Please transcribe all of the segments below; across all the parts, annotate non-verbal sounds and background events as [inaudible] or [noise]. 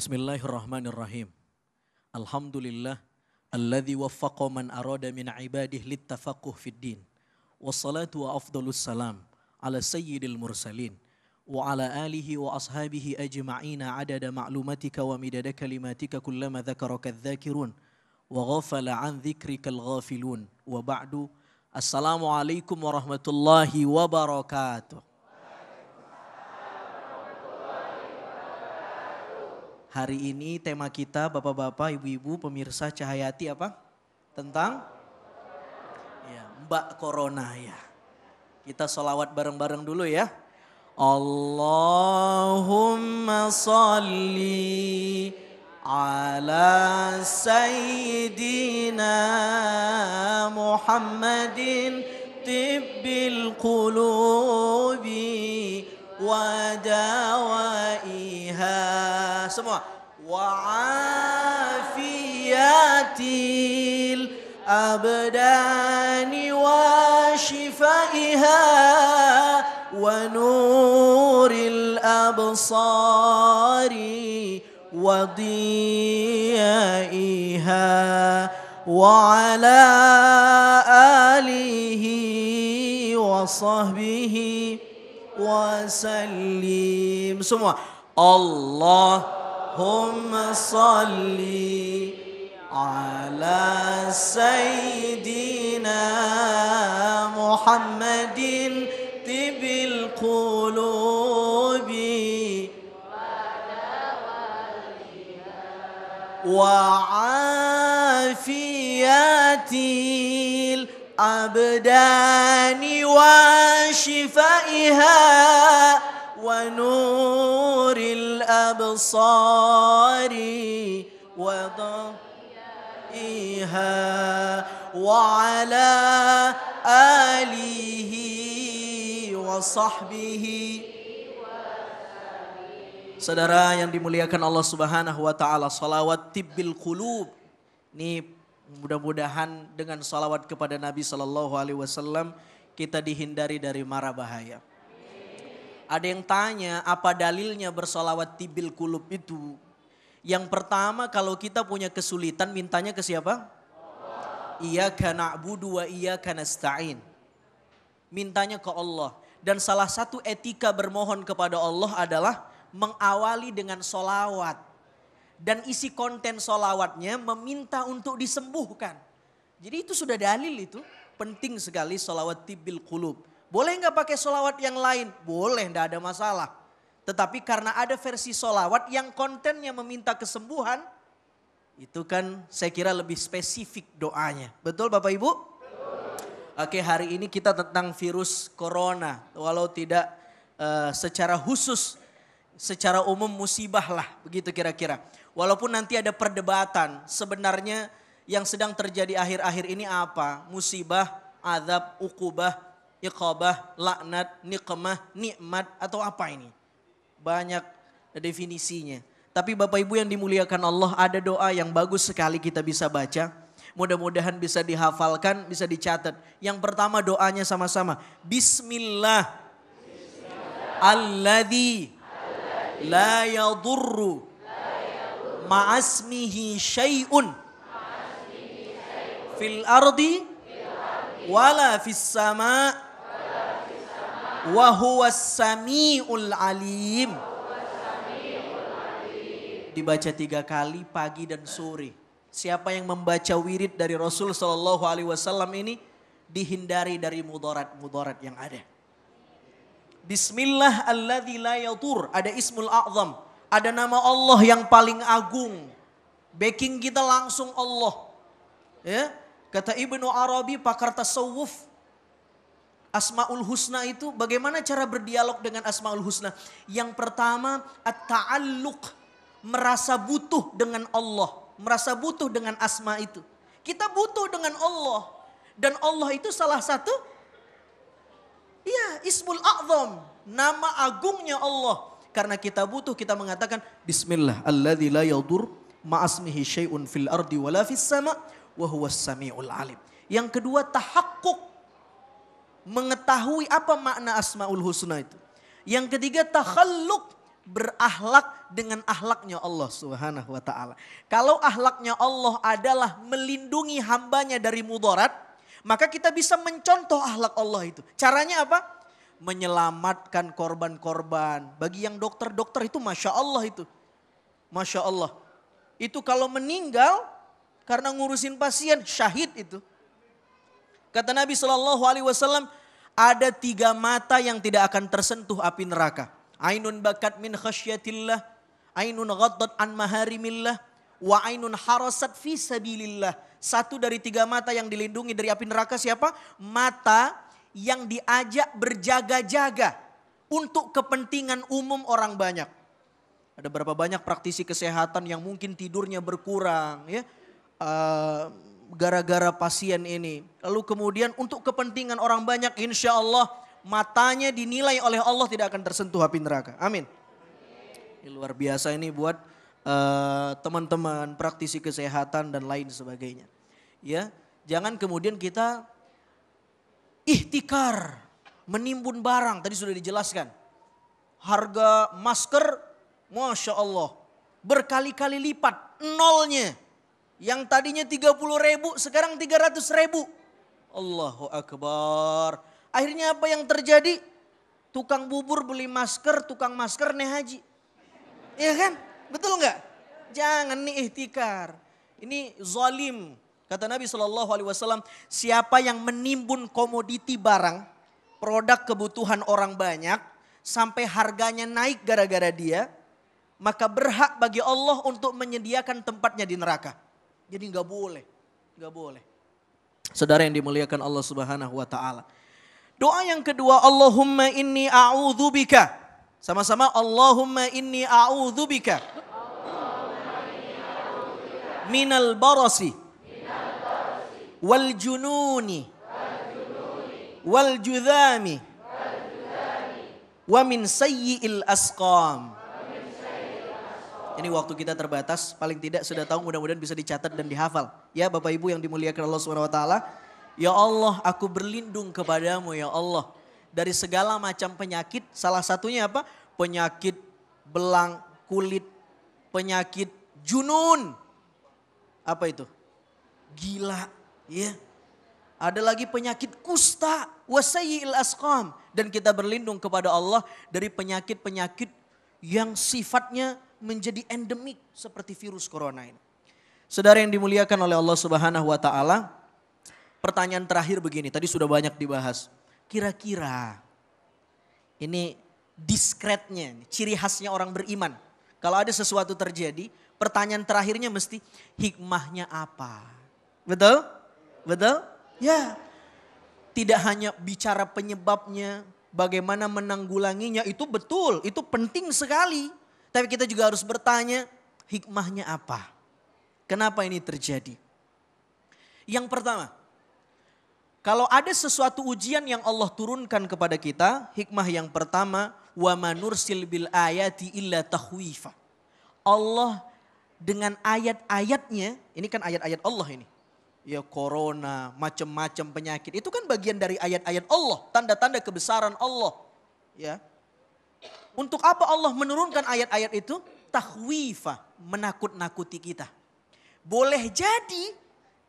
Bismillahirrahmanirrahim. Alhamdulillah alladzi waffaqa man arada min ibadihi littafaquh fid din. Wassalatu wa afdalus salam ala sayyidil mursalin wa ala alihi wa ashabihi ajma'ina adada ma'lumatika wa midada kalimatika kullama dzakaraka dzakirun wa ghafala an al ghafilun wa ba'du Assalamualaikum warahmatullahi wabarakatuh. Hari ini tema kita Bapak-bapak, Ibu-ibu, pemirsa Cahayati apa? Tentang ya, Mbak Corona ya. Kita solawat bareng-bareng dulu ya. Allahumma salli ala sayyidina Muhammadin tibbil qulubi wa dawaiha semua وعافياتي الأبدان وشفائها ونور الأبصار وضيائها وعلى آله وصحبه وسلم semua اللهم صل على سيدنا محمد طب القلوب وعافية الأبدان وشفائها ونور أبصاري وضيها وعلى آله وصحبه Saudara yang dimuliakan Allah Subhanahu wa taala, salawat tibbil qulub. Ini mudah-mudahan dengan salawat kepada Nabi sallallahu alaihi wasallam kita dihindari dari mara bahaya. Ada yang tanya apa dalilnya bersolawat tibil kulub itu. Yang pertama kalau kita punya kesulitan mintanya ke siapa? Iya karena wa iya karena stain. Mintanya ke Allah. Dan salah satu etika bermohon kepada Allah adalah mengawali dengan solawat. Dan isi konten solawatnya meminta untuk disembuhkan. Jadi itu sudah dalil itu. Penting sekali solawat tibil kulub. Boleh nggak pakai solawat yang lain? Boleh, nggak ada masalah. Tetapi karena ada versi solawat yang kontennya meminta kesembuhan, itu kan saya kira lebih spesifik doanya. Betul Bapak Ibu? Betul. Oke hari ini kita tentang virus corona. Walau tidak uh, secara khusus, secara umum musibah lah begitu kira-kira. Walaupun nanti ada perdebatan sebenarnya yang sedang terjadi akhir-akhir ini apa? Musibah, azab, ukubah, iqabah, laknat, nikmah, nikmat atau apa ini? Banyak definisinya. Tapi Bapak Ibu yang dimuliakan Allah ada doa yang bagus sekali kita bisa baca. Mudah-mudahan bisa dihafalkan, bisa dicatat. Yang pertama doanya sama-sama. Bismillah. Alladhi. La yadurru. Ma'asmihi syai'un. Fil ardi. Wala fis sama'. Wa huwa samiul alim. Dibaca tiga kali pagi dan sore. Siapa yang membaca wirid dari Rasul Shallallahu Alaihi Wasallam ini dihindari dari mudarat-mudarat yang ada. Bismillah alladhi la yatur. Ada ismul a'zam. Ada nama Allah yang paling agung. Backing kita langsung Allah. Ya. Kata Ibnu Arabi pakar tasawuf Asmaul Husna itu bagaimana cara berdialog dengan Asmaul Husna? Yang pertama, at-ta'alluq, merasa butuh dengan Allah, merasa butuh dengan asma itu. Kita butuh dengan Allah dan Allah itu salah satu iya, Ismul A'zam, nama agungnya Allah. Karena kita butuh kita mengatakan bismillah alladzi la yadur ma'asmihi syai'un fil ardi wala fis sama wa huwas samiul alim. Yang kedua tahakkuk mengetahui apa makna asmaul husna itu. Yang ketiga takhalluq berahlak dengan ahlaknya Allah Subhanahu wa taala. Kalau ahlaknya Allah adalah melindungi hambanya dari mudarat, maka kita bisa mencontoh ahlak Allah itu. Caranya apa? Menyelamatkan korban-korban. Bagi yang dokter-dokter itu Masya Allah itu. Masya Allah. Itu kalau meninggal karena ngurusin pasien syahid itu. Kata Nabi Shallallahu Alaihi Wasallam, ada tiga mata yang tidak akan tersentuh api neraka. Ainun bakat min khasyatillah, ainun ghaddat an maharimillah, wa ainun harasat fi sabilillah. Satu dari tiga mata yang dilindungi dari api neraka siapa? Mata yang diajak berjaga-jaga untuk kepentingan umum orang banyak. Ada berapa banyak praktisi kesehatan yang mungkin tidurnya berkurang ya. Uh, gara-gara pasien ini. Lalu kemudian untuk kepentingan orang banyak insya Allah matanya dinilai oleh Allah tidak akan tersentuh api neraka. Amin. Ini luar biasa ini buat eh, teman-teman uh, praktisi kesehatan dan lain sebagainya. Ya, jangan kemudian kita ihtikar menimbun barang tadi sudah dijelaskan. Harga masker Masya Allah berkali-kali lipat nolnya yang tadinya 30 ribu sekarang 300 ribu. Allahu Akbar. Akhirnya apa yang terjadi? Tukang bubur beli masker, tukang masker nih haji. Iya kan? Betul nggak? Jangan nih ihtikar. Ini zalim. Kata Nabi Shallallahu Alaihi Wasallam, siapa yang menimbun komoditi barang, produk kebutuhan orang banyak, sampai harganya naik gara-gara dia, maka berhak bagi Allah untuk menyediakan tempatnya di neraka. Jadi nggak boleh, nggak boleh. Saudara yang dimuliakan Allah Subhanahu wa taala. Doa yang kedua, Allahumma inni a'udzubika. Sama-sama Allahumma inni a'udzubika. Minal barasi. Wal jununi. Wal judhami. Wa min sayyi'il asqam. Ini waktu kita terbatas, paling tidak sudah tahu mudah-mudahan bisa dicatat dan dihafal. Ya Bapak Ibu yang dimuliakan Allah Subhanahu wa taala. Ya Allah, aku berlindung kepadamu ya Allah dari segala macam penyakit. Salah satunya apa? Penyakit belang kulit, penyakit junun. Apa itu? Gila, ya. Ada lagi penyakit kusta, wasayil asqam dan kita berlindung kepada Allah dari penyakit-penyakit yang sifatnya menjadi endemik seperti virus corona ini. Saudara yang dimuliakan oleh Allah Subhanahu wa taala, pertanyaan terakhir begini, tadi sudah banyak dibahas. Kira-kira ini diskretnya, ciri khasnya orang beriman. Kalau ada sesuatu terjadi, pertanyaan terakhirnya mesti hikmahnya apa? Betul? Betul? Ya. Tidak hanya bicara penyebabnya, bagaimana menanggulanginya itu betul, itu penting sekali. Tapi kita juga harus bertanya hikmahnya apa? Kenapa ini terjadi? Yang pertama, kalau ada sesuatu ujian yang Allah turunkan kepada kita, hikmah yang pertama, wa manursil bil ayati illa tahwifa. Allah dengan ayat-ayatnya, ini kan ayat-ayat Allah ini. Ya corona, macam-macam penyakit. Itu kan bagian dari ayat-ayat Allah, tanda-tanda kebesaran Allah. Ya. Untuk apa Allah menurunkan ayat-ayat itu? Tahwifah, menakut-nakuti kita. Boleh jadi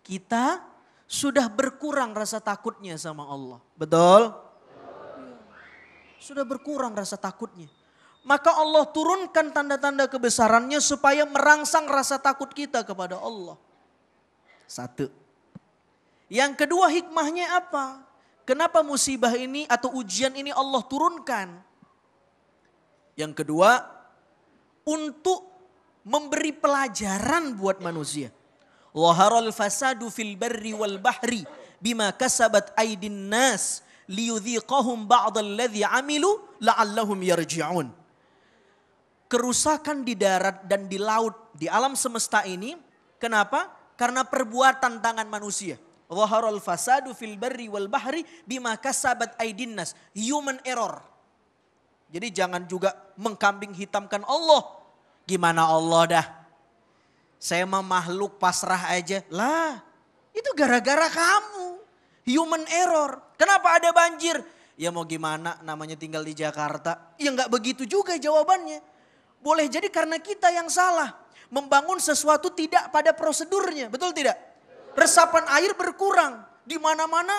kita sudah berkurang rasa takutnya sama Allah. Betul? Sudah berkurang rasa takutnya. Maka Allah turunkan tanda-tanda kebesarannya supaya merangsang rasa takut kita kepada Allah. Satu. Yang kedua hikmahnya apa? Kenapa musibah ini atau ujian ini Allah turunkan? Yang kedua, untuk memberi pelajaran buat manusia. Waharul fasadu fil barri wal bahri bima kasabat aidin nas liyudhiqahum ba'dalladhi amilu la'allahum yarji'un. Kerusakan di darat dan di laut, di alam semesta ini, kenapa? Karena perbuatan tangan manusia. Waharul fasadu fil barri wal bahri bima kasabat aidin nas. Human error jadi jangan juga mengkambing hitamkan Allah. Gimana Allah dah? Saya mah makhluk pasrah aja. Lah, itu gara-gara kamu. Human error. Kenapa ada banjir? Ya mau gimana namanya tinggal di Jakarta. Ya nggak begitu juga jawabannya. Boleh jadi karena kita yang salah. Membangun sesuatu tidak pada prosedurnya. Betul tidak? Resapan air berkurang. Di mana-mana.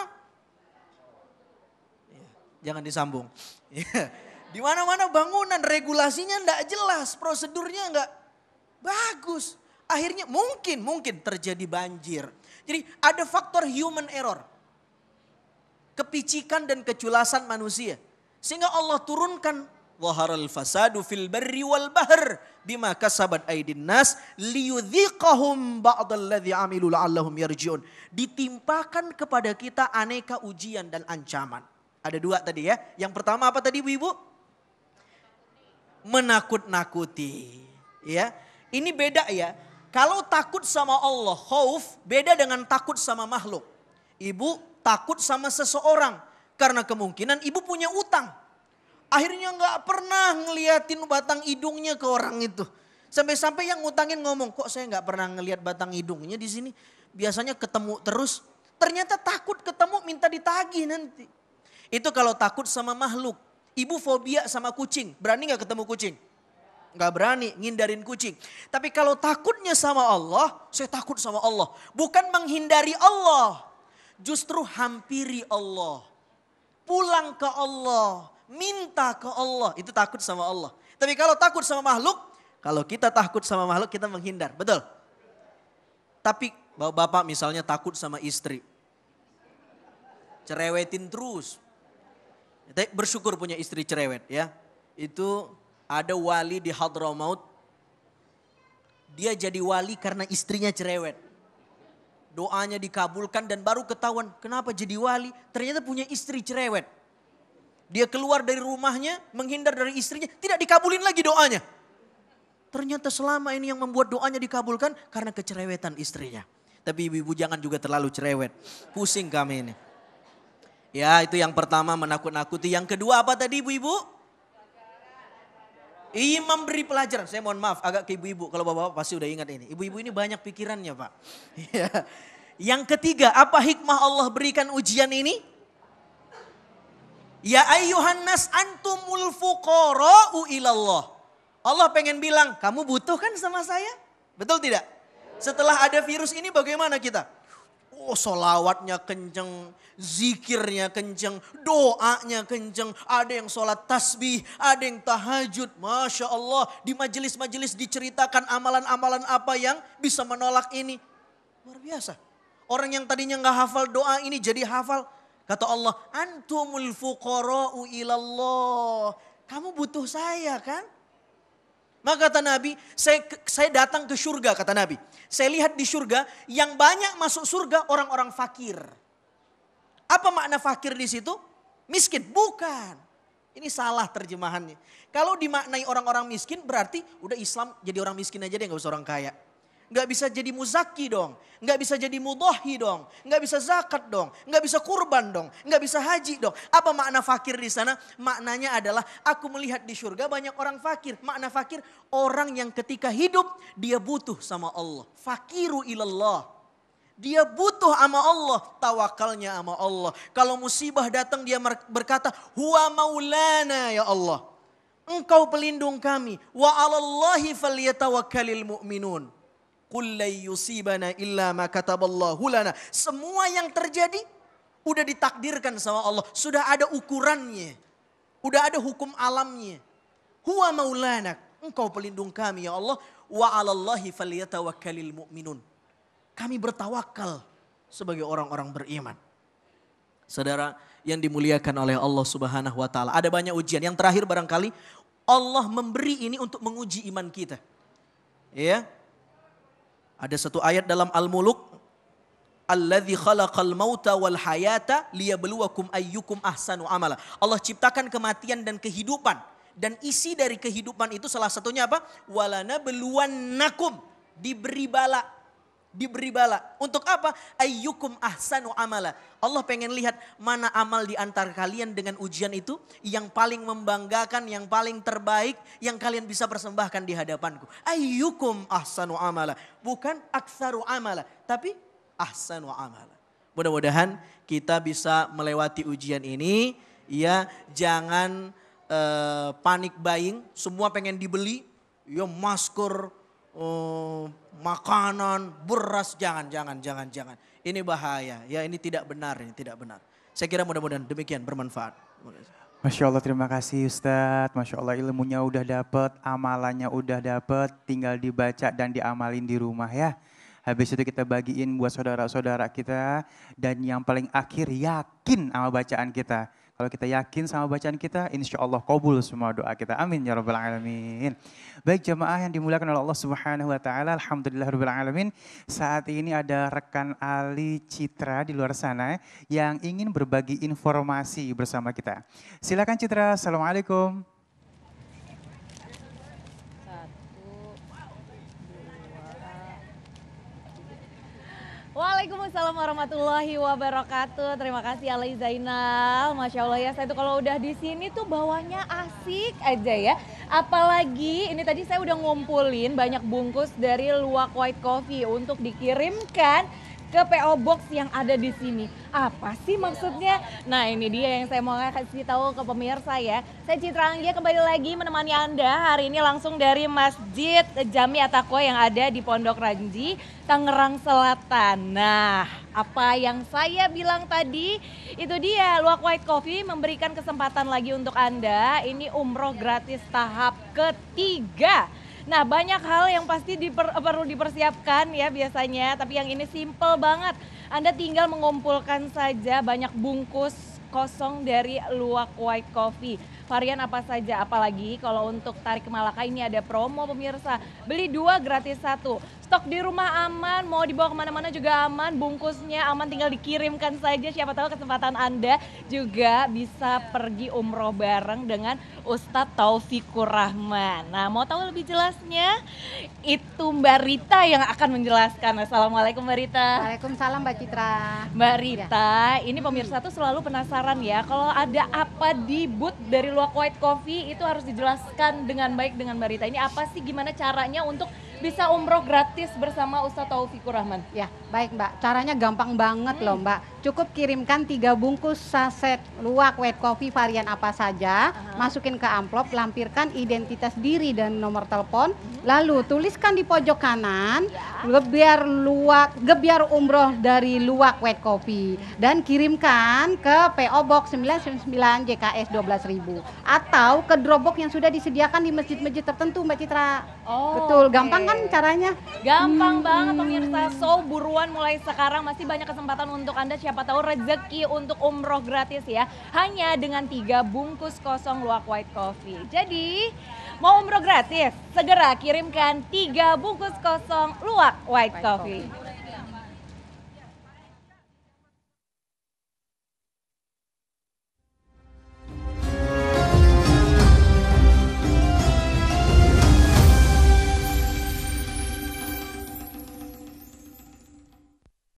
Ya, jangan disambung. [laughs] Ya. Di mana-mana bangunan regulasinya enggak jelas, prosedurnya enggak bagus. Akhirnya mungkin mungkin terjadi banjir. Jadi ada faktor human error. Kepicikan dan keculasan manusia. Sehingga Allah turunkan waharal fasadu fil barri wal bahr bima kasabat aidin nas liyudhiqahum ba'dalladzi amilu la'allahum yarji'un. Ditimpakan kepada kita aneka ujian dan ancaman. Ada dua tadi ya. Yang pertama apa tadi Ibu-ibu? menakut-nakuti. Ya, ini beda ya. Kalau takut sama Allah, khauf beda dengan takut sama makhluk. Ibu takut sama seseorang karena kemungkinan ibu punya utang. Akhirnya nggak pernah ngeliatin batang hidungnya ke orang itu. Sampai-sampai yang ngutangin ngomong, kok saya nggak pernah ngeliat batang hidungnya di sini. Biasanya ketemu terus, ternyata takut ketemu minta ditagih nanti. Itu kalau takut sama makhluk. Ibu fobia sama kucing, berani nggak ketemu kucing? Nggak berani, ngindarin kucing. Tapi kalau takutnya sama Allah, saya takut sama Allah. Bukan menghindari Allah, justru hampiri Allah. Pulang ke Allah, minta ke Allah, itu takut sama Allah. Tapi kalau takut sama makhluk, kalau kita takut sama makhluk kita menghindar, betul? Tapi bapak misalnya takut sama istri. Cerewetin terus, bersyukur punya istri cerewet ya. Itu ada wali di Hadramaut. Dia jadi wali karena istrinya cerewet. Doanya dikabulkan dan baru ketahuan kenapa jadi wali. Ternyata punya istri cerewet. Dia keluar dari rumahnya, menghindar dari istrinya, tidak dikabulin lagi doanya. Ternyata selama ini yang membuat doanya dikabulkan karena kecerewetan istrinya. Tapi ibu-ibu jangan juga terlalu cerewet. Pusing kami ini. Ya, itu yang pertama menakut-nakuti. Yang kedua apa tadi ibu-ibu? Imam memberi pelajaran. Saya mohon maaf agak ke ibu-ibu. Kalau bapak-bapak pasti udah ingat ini. Ibu-ibu ini banyak pikirannya pak. Ya. Yang ketiga, apa hikmah Allah berikan ujian ini? Ya ayyuhannas antumul fuqara'u ilallah. Allah pengen bilang, kamu butuh kan sama saya? Betul tidak? Setelah ada virus ini bagaimana kita? Oh solawatnya kenceng, zikirnya kenceng, doanya kenceng. Ada yang sholat tasbih, ada yang tahajud. Masya Allah di majelis-majelis diceritakan amalan-amalan apa yang bisa menolak ini. Luar biasa. Orang yang tadinya nggak hafal doa ini jadi hafal. Kata Allah, antumul fuqara'u ilallah. Kamu butuh saya kan? Maka kata Nabi, saya, saya datang ke surga kata Nabi. Saya lihat di surga yang banyak masuk surga orang-orang fakir. Apa makna fakir di situ? Miskin? Bukan. Ini salah terjemahannya. Kalau dimaknai orang-orang miskin berarti udah Islam jadi orang miskin aja dia nggak usah orang kaya nggak bisa jadi muzaki dong, nggak bisa jadi mudohi dong, nggak bisa zakat dong, nggak bisa kurban dong, nggak bisa haji dong. Apa makna fakir di sana? Maknanya adalah aku melihat di surga banyak orang fakir. Makna fakir orang yang ketika hidup dia butuh sama Allah. Fakiru ilallah. Dia butuh sama Allah, tawakalnya sama Allah. Kalau musibah datang dia berkata, "Huwa maulana ya Allah." Engkau pelindung kami. Wa 'alallahi falyatawakkalul mu'minun yusibana illa ma kataballahu lana. Semua yang terjadi udah ditakdirkan sama Allah, sudah ada ukurannya. Udah ada hukum alamnya. Huwa maulana, engkau pelindung kami ya Allah. Wa 'alallahi falyatawakkalul mu'minun. Kami bertawakal sebagai orang-orang beriman. Saudara yang dimuliakan oleh Allah Subhanahu wa taala. Ada banyak ujian. Yang terakhir barangkali Allah memberi ini untuk menguji iman kita. Ya. Ada satu ayat dalam Al-Muluk Alladhi khalaqal mauta wal hayata liyabluwakum ayyukum ahsanu amala. Allah ciptakan kematian dan kehidupan dan isi dari kehidupan itu salah satunya apa? Walana beluan nakum diberi bala diberi bala. Untuk apa? Ayyukum ahsanu amala. Allah pengen lihat mana amal di antara kalian dengan ujian itu yang paling membanggakan, yang paling terbaik, yang kalian bisa persembahkan di hadapanku. Ayyukum ahsanu amala. Bukan aksaru amala, tapi ahsanu amala. Mudah-mudahan kita bisa melewati ujian ini. Ya, jangan uh, panik buying, semua pengen dibeli. Ya masker, oh, makanan, beras, jangan, jangan, jangan, jangan. Ini bahaya, ya ini tidak benar, ini tidak benar. Saya kira mudah-mudahan demikian bermanfaat. Masya Allah terima kasih Ustadz, Masya Allah ilmunya udah dapet, amalannya udah dapet, tinggal dibaca dan diamalin di rumah ya. Habis itu kita bagiin buat saudara-saudara kita dan yang paling akhir yakin sama bacaan kita. Kalau kita yakin sama bacaan kita, insya Allah kabul semua doa kita. Amin ya rabbal alamin. Baik jemaah yang dimuliakan oleh Allah Subhanahu wa taala, alhamdulillah robbal alamin. Saat ini ada rekan Ali Citra di luar sana eh, yang ingin berbagi informasi bersama kita. Silakan Citra. Assalamualaikum. Waalaikumsalam warahmatullahi wabarakatuh. Terima kasih Ali Zainal. Masya Allah ya, saya tuh kalau udah di sini tuh bawahnya asik aja ya. Apalagi ini tadi saya udah ngumpulin banyak bungkus dari luwak white coffee untuk dikirimkan ke PO Box yang ada di sini. Apa sih maksudnya? Nah ini dia yang saya mau kasih tahu ke pemirsa ya. Saya Citra Anggia kembali lagi menemani Anda hari ini langsung dari Masjid Jami Atakwa yang ada di Pondok Ranji, Tangerang Selatan. Nah apa yang saya bilang tadi itu dia Luak White Coffee memberikan kesempatan lagi untuk Anda. Ini umroh gratis tahap ketiga Nah, banyak hal yang pasti diper, eh, perlu dipersiapkan ya biasanya, tapi yang ini simple banget. Anda tinggal mengumpulkan saja banyak bungkus kosong dari luwak white coffee varian apa saja. Apalagi kalau untuk tarik ke Malaka ini ada promo pemirsa. Beli dua gratis satu. Stok di rumah aman, mau dibawa kemana-mana juga aman. Bungkusnya aman tinggal dikirimkan saja. Siapa tahu kesempatan Anda juga bisa pergi umroh bareng dengan Ustadz Taufikur Rahman. Nah mau tahu lebih jelasnya? Itu Mbak Rita yang akan menjelaskan. Assalamualaikum Mbak Rita. Waalaikumsalam Mbak Citra. Mbak Rita, ya. ini hmm. pemirsa tuh selalu penasaran ya. Kalau ada apa di booth dari luar bahwa white coffee itu harus dijelaskan dengan baik dengan Mbak Rita. Ini apa sih gimana caranya untuk bisa umroh gratis bersama Ustadz Taufikur Rahman. Ya, baik Mbak. Caranya gampang banget hmm. loh Mbak. Cukup kirimkan tiga bungkus saset luwak white coffee varian apa saja, uh-huh. masukin ke amplop, lampirkan identitas diri dan nomor telepon, -huh. Hmm. lalu tuliskan di pojok kanan, ya. gebiar luwak, gebiar umroh dari luwak white coffee dan kirimkan ke PO Box 999 JKS 12000 atau ke Dropbox yang sudah disediakan di masjid-masjid tertentu Mbak Citra. Oh. Betul Betul, gampang kan caranya? Gampang hmm. banget pemirsa. So, buruan mulai sekarang masih banyak kesempatan untuk Anda siapa tahu rezeki untuk umroh gratis ya. Hanya dengan tiga bungkus kosong luak white coffee. Jadi, mau umroh gratis? Segera kirimkan tiga bungkus kosong luak white, coffee.